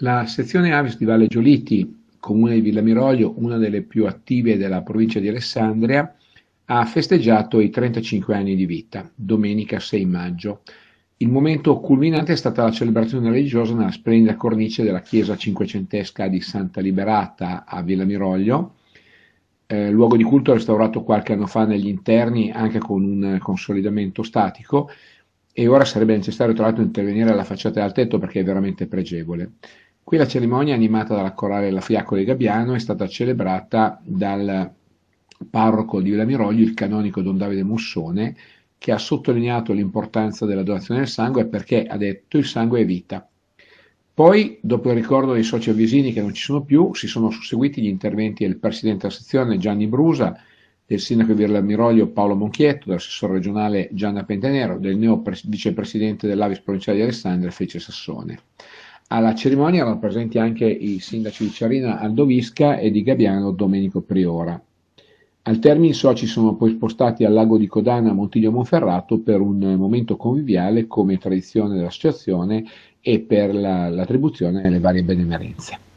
La sezione Avis di Valle Gioliti, comune di Villa Miroglio, una delle più attive della provincia di Alessandria, ha festeggiato i 35 anni di vita, domenica 6 maggio. Il momento culminante è stata la celebrazione religiosa nella splendida cornice della chiesa cinquecentesca di Santa Liberata a Villamiroglio, eh, luogo di culto restaurato qualche anno fa negli interni anche con un consolidamento statico e ora sarebbe necessario tra l'altro intervenire alla facciata e al tetto perché è veramente pregevole. Qui la cerimonia, animata dalla corale La Fiaccola di Gabbiano, è stata celebrata dal parroco di Lamiroglio, il canonico Don Davide Mussone, che ha sottolineato l'importanza della donazione del sangue perché ha detto il sangue è vita. Poi, dopo il ricordo dei soci avvisini che non ci sono più, si sono susseguiti gli interventi del presidente della sezione Gianni Brusa, del sindaco di Virlamiroglio Paolo Monchietto, dell'assessore regionale Gianna Pentanero, del neo vicepresidente dell'Avis provinciale di Alessandria Fece Sassone. Alla cerimonia erano presenti anche i sindaci di Ciarina Aldovisca e di Gabbiano Domenico Priora. Al termine i soci sono poi spostati al lago di Codana a Montiglio Monferrato per un momento conviviale come tradizione dell'associazione e per la, l'attribuzione delle varie benemerenze.